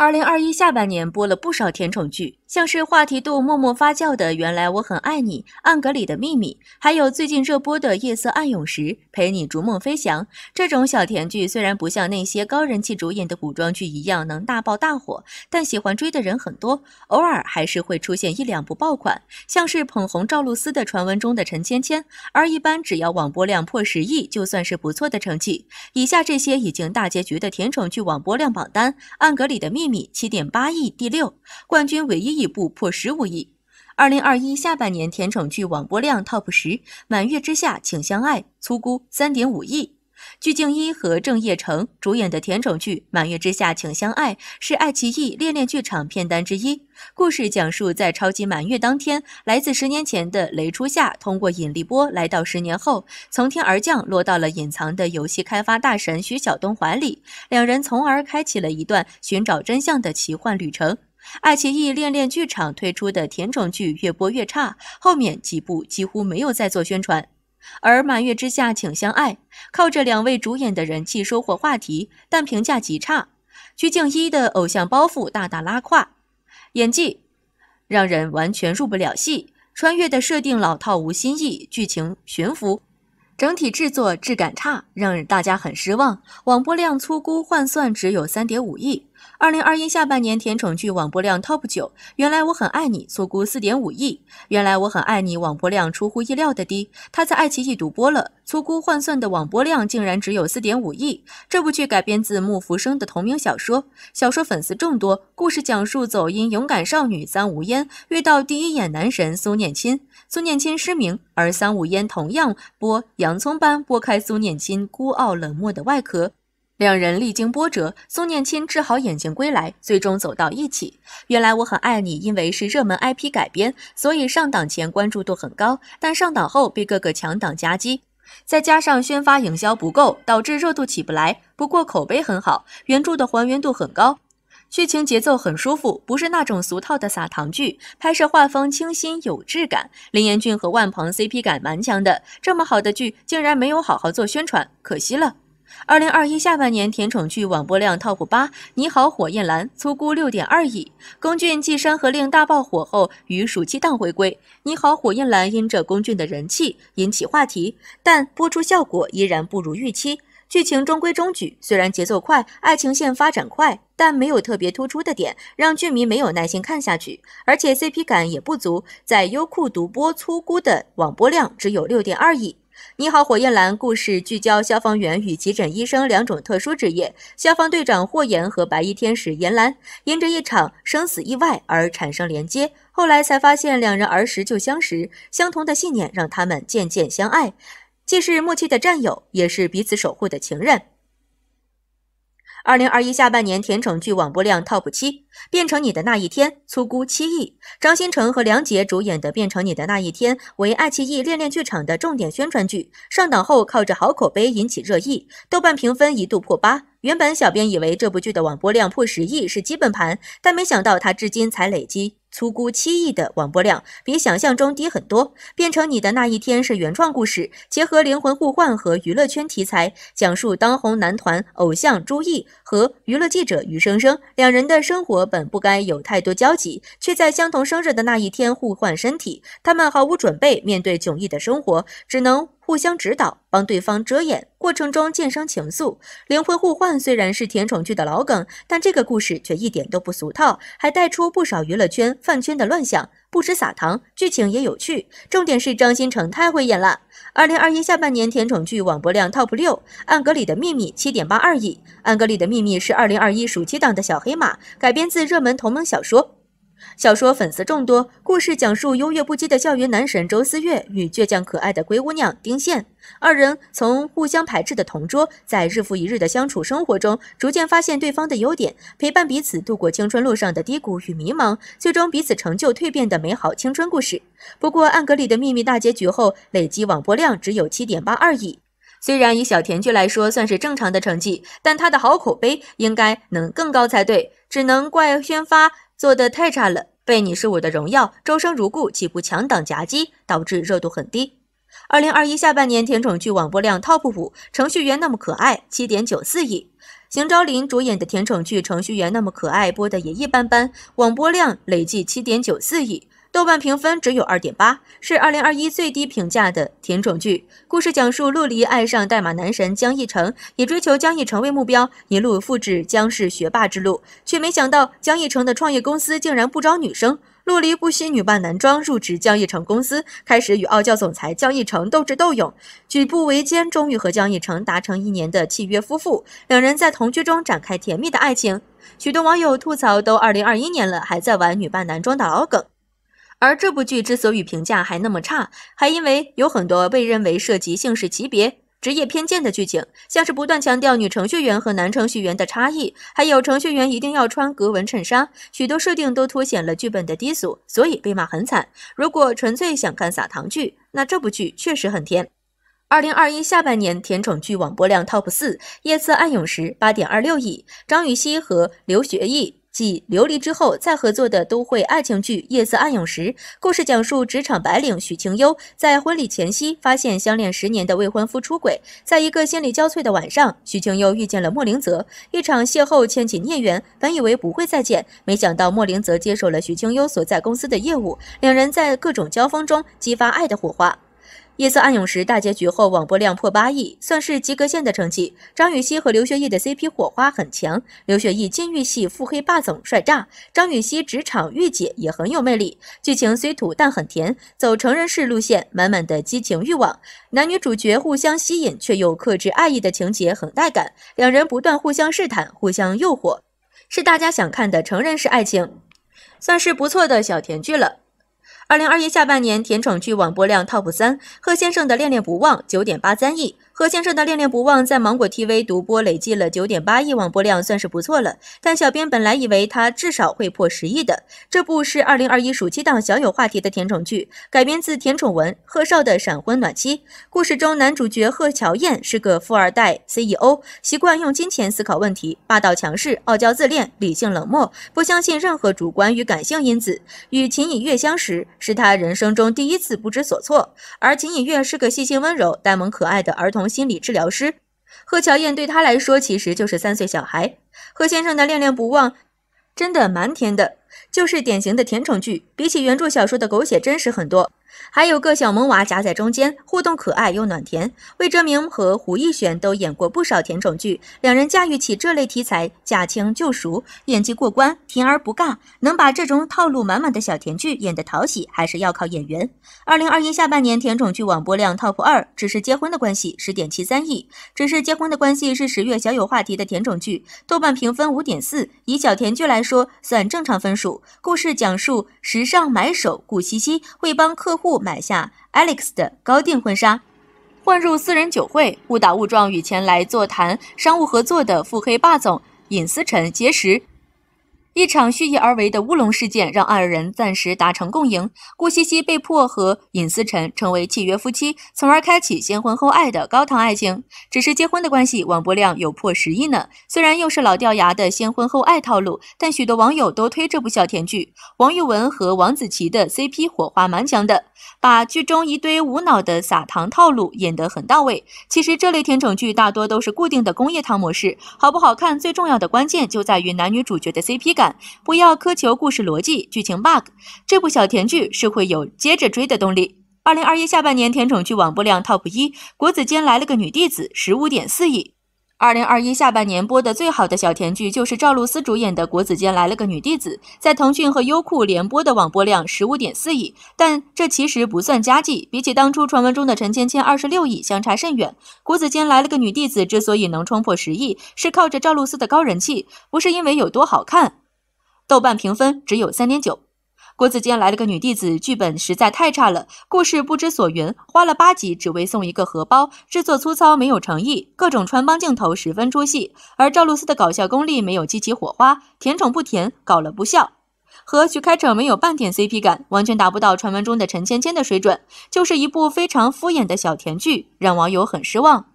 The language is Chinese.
二零二一下半年播了不少甜宠剧，像是话题度默默发酵的《原来我很爱你》《暗格里的秘密》，还有最近热播的《夜色暗涌时》《陪你逐梦飞翔》。这种小甜剧虽然不像那些高人气主演的古装剧一样能大爆大火，但喜欢追的人很多，偶尔还是会出现一两部爆款，像是捧红赵露思的《传闻中的陈芊芊》。而一般只要网播量破十亿，就算是不错的成绩。以下这些已经大结局的甜宠剧网播量榜单，《暗格里的秘密》。米七点八亿，第六冠军唯一一部破十五亿。二零二一下半年甜宠剧网播量 TOP 十，《满月之下请相爱》粗估三点五亿。鞠婧祎和郑业成主演的甜宠剧《满月之下请相爱》是爱奇艺恋恋剧场片单之一。故事讲述在超级满月当天，来自十年前的雷初夏通过引力波来到十年后，从天而降，落到了隐藏的游戏开发大神徐晓东怀里，两人从而开启了一段寻找真相的奇幻旅程。爱奇艺恋恋剧场推出的甜宠剧《越播越差》，后面几部几乎没有再做宣传。而满月之下请相爱，靠着两位主演的人气收获话题，但评价极差。鞠婧祎的偶像包袱大大拉胯，演技让人完全入不了戏。穿越的设定老套无新意，剧情悬浮，整体制作质感差，让大家很失望。网播量粗估换算只有三点五亿。二零二一下半年甜宠剧网播量 TOP 九，《原来我很爱你》粗估四点五亿，《原来我很爱你》网播量出乎意料的低，它在爱奇艺独播了，粗估换算的网播量竟然只有四点五亿。这部剧改编自木福生的同名小说，小说粉丝众多，故事讲述走音勇敢少女三无烟遇到第一眼男神苏念钦，苏念钦失明，而三无烟同样剥洋葱般剥开苏念钦孤傲冷漠的外壳。两人历经波折，宋念青治好眼睛归来，最终走到一起。原来我很爱你，因为是热门 IP 改编，所以上档前关注度很高，但上档后被各个强档夹击，再加上宣发营销不够，导致热度起不来。不过口碑很好，原著的还原度很高，剧情节奏很舒服，不是那种俗套的撒糖剧。拍摄画风清新有质感，林彦俊和万鹏 CP 感蛮强的。这么好的剧，竟然没有好好做宣传，可惜了。二零二一下半年甜宠剧网播量 TOP 八，《你好，火焰蓝》粗估六点二亿。龚俊继《山河令》大爆火后，于暑期档回归，《你好，火焰蓝》因着龚俊的人气引起话题，但播出效果依然不如预期。剧情中规中矩，虽然节奏快，爱情线发展快，但没有特别突出的点，让剧迷没有耐心看下去。而且 CP 感也不足，在优酷独播粗估的网播量只有六点二亿。你好，火焰蓝。故事聚焦消防员与急诊医生两种特殊职业。消防队长霍岩和白衣天使严蓝因着一场生死意外而产生连接，后来才发现两人儿时就相识，相同的信念让他们渐渐相爱，既是默契的战友，也是彼此守护的情人。二零二一下半年甜宠剧网播量 TOP 七，《变成你的那一天》粗估七亿。张新成和梁洁主演的《变成你的那一天》为爱奇艺恋恋剧场的重点宣传剧，上档后靠着好口碑引起热议，豆瓣评分一度破八。原本小编以为这部剧的网播量破十亿是基本盘，但没想到它至今才累积。粗估七亿的网播量比想象中低很多。变成你的那一天是原创故事，结合灵魂互换和娱乐圈题材，讲述当红男团偶像朱毅和娱乐记者余生生两人的生活。本不该有太多交集，却在相同生日的那一天互换身体。他们毫无准备，面对迥异的生活，只能。互相指导，帮对方遮掩，过程中渐生情愫，灵魂互换虽然是甜宠剧的老梗，但这个故事却一点都不俗套，还带出不少娱乐圈饭圈的乱象，不止撒糖，剧情也有趣。重点是张新成太会演了。二零二一下半年甜宠剧网播量 TOP 六，《暗格里的秘密》七点八二亿，《暗格里的秘密》是二零二一暑期档的小黑马，改编自热门同盟小说。小说粉丝众多，故事讲述优越不羁的校园男神周思月与倔强可爱的灰姑娘丁羡二人从互相排斥的同桌，在日复一日的相处生活中，逐渐发现对方的优点，陪伴彼此度过青春路上的低谷与迷茫，最终彼此成就蜕变的美好青春故事。不过《暗格里的秘密》大结局后累计网播量只有七点八二亿，虽然以小甜剧来说算是正常的成绩，但它的好口碑应该能更高才对，只能怪宣发。做的太差了，被你是我的荣耀周生如故几部强档夹击，导致热度很低。二零二一下半年甜宠剧网播量 TOP 五，程序员那么可爱七点九四亿，邢昭林主演的甜宠剧《程序员那么可爱》播的也一般般，网播量累计七点九四亿。豆瓣评分只有二点八，是二零二一最低评价的甜宠剧。故事讲述陆离爱上代码男神江逸成，以追求江逸成为目标，一路复制江氏学霸之路，却没想到江逸成的创业公司竟然不招女生。陆离不惜女扮男装入职江逸成公司，开始与傲娇总裁江逸成斗智斗勇，举步维艰，终于和江逸成达成一年的契约夫妇。两人在同居中展开甜蜜的爱情。许多网友吐槽：都二零二一年了，还在玩女扮男装的老梗。而这部剧之所以评价还那么差，还因为有很多被认为涉及姓氏级别、职业偏见的剧情，像是不断强调女程序员和男程序员的差异，还有程序员一定要穿格纹衬衫，许多设定都凸显了剧本的低俗，所以被骂很惨。如果纯粹想看撒糖剧，那这部剧确实很甜。二零二一下半年甜宠剧网播量 TOP 四，《夜色暗涌时》八点二六亿，张予曦和刘学义。继《琉璃》之后，再合作的都会爱情剧《夜色暗涌时》，故事讲述职场白领许清幽在婚礼前夕发现相恋十年的未婚夫出轨，在一个心力交瘁的晚上，许清幽遇见了莫林泽，一场邂逅牵起孽缘，本以为不会再见，没想到莫林泽接手了许清幽所在公司的业务，两人在各种交锋中激发爱的火花。《夜色暗涌时》大结局后网播量破八亿，算是及格线的成绩。张予曦和刘学义的 CP 火花很强，刘学义禁欲系腹黑霸总帅炸，张予曦职场御姐也很有魅力。剧情虽土但很甜，走成人式路线，满满的激情欲望。男女主角互相吸引却又克制爱意的情节很带感，两人不断互相试探、互相诱惑，是大家想看的成人式爱情，算是不错的小甜剧了。二零二一下半年，甜宠剧网播量 TOP 三，贺先生的《恋恋不忘》九点八三亿。何先生的《恋恋不忘》在芒果 TV 独播，累计了九点八亿网播量，算是不错了。但小编本来以为他至少会破十亿的。这部是2021暑期档小有话题的甜宠剧，改编自甜宠文《贺少的闪婚暖妻》。故事中，男主角贺乔燕是个富二代 CEO，习惯用金钱思考问题，霸道强势，傲娇自恋，理性冷漠，不相信任何主观与感性因子。与秦以月相识是他人生中第一次不知所措。而秦以月是个细心温柔、呆萌可爱的儿童。心理治疗师，贺乔燕对他来说其实就是三岁小孩。贺先生的恋恋不忘，真的蛮甜的，就是典型的甜宠剧，比起原著小说的狗血真实很多。还有个小萌娃夹在中间，互动可爱又暖甜。魏哲鸣和胡意璇都演过不少甜宠剧，两人驾驭起这类题材驾轻就熟，演技过关，甜而不尬，能把这种套路满满的小甜剧演得讨喜，还是要靠演员。二零二一下半年甜宠剧网播量 TOP 二，只是结婚的关系，十点七三亿。只是结婚的关系是十月小有话题的甜宠剧，豆瓣评分五点四，以小甜剧来说算正常分数。故事讲述时尚买手顾西西会帮客。户买下 Alex 的高定婚纱，混入私人酒会，误打误撞与前来座谈商务合作的腹黑霸总尹思辰结识。一场蓄意而为的乌龙事件，让二人暂时达成共赢。顾西西被迫和尹思辰成为契约夫妻，从而开启先婚后爱的高糖爱情。只是结婚的关系，王播亮有破十亿呢。虽然又是老掉牙的先婚后爱套路，但许多网友都推这部小甜剧。王玉文和王子奇的 CP 火花蛮强的，把剧中一堆无脑的撒糖套路演得很到位。其实这类甜宠剧大多都是固定的工业糖模式，好不好看最重要的关键就在于男女主角的 CP。不要苛求故事逻辑、剧情 bug，这部小甜剧是会有接着追的动力。二零二一下半年甜宠剧网播量 top 一，《国子监来了个女弟子》十五点四亿。二零二一下半年播的最好的小甜剧就是赵露思主演的《国子监来了个女弟子》，在腾讯和优酷联播的网播量十五点四亿，但这其实不算佳绩，比起当初传闻中的陈芊芊二十六亿相差甚远。《国子监来了个女弟子》之所以能冲破十亿，是靠着赵露思的高人气，不是因为有多好看。豆瓣评分只有三点九。郭子健来了个女弟子，剧本实在太差了，故事不知所云。花了八集只为送一个荷包，制作粗糙，没有诚意，各种穿帮镜头十分出戏。而赵露思的搞笑功力没有激起火花，甜宠不甜，搞了不笑。和徐开骋没有半点 CP 感，完全达不到传闻中的陈芊芊的水准，就是一部非常敷衍的小甜剧，让网友很失望。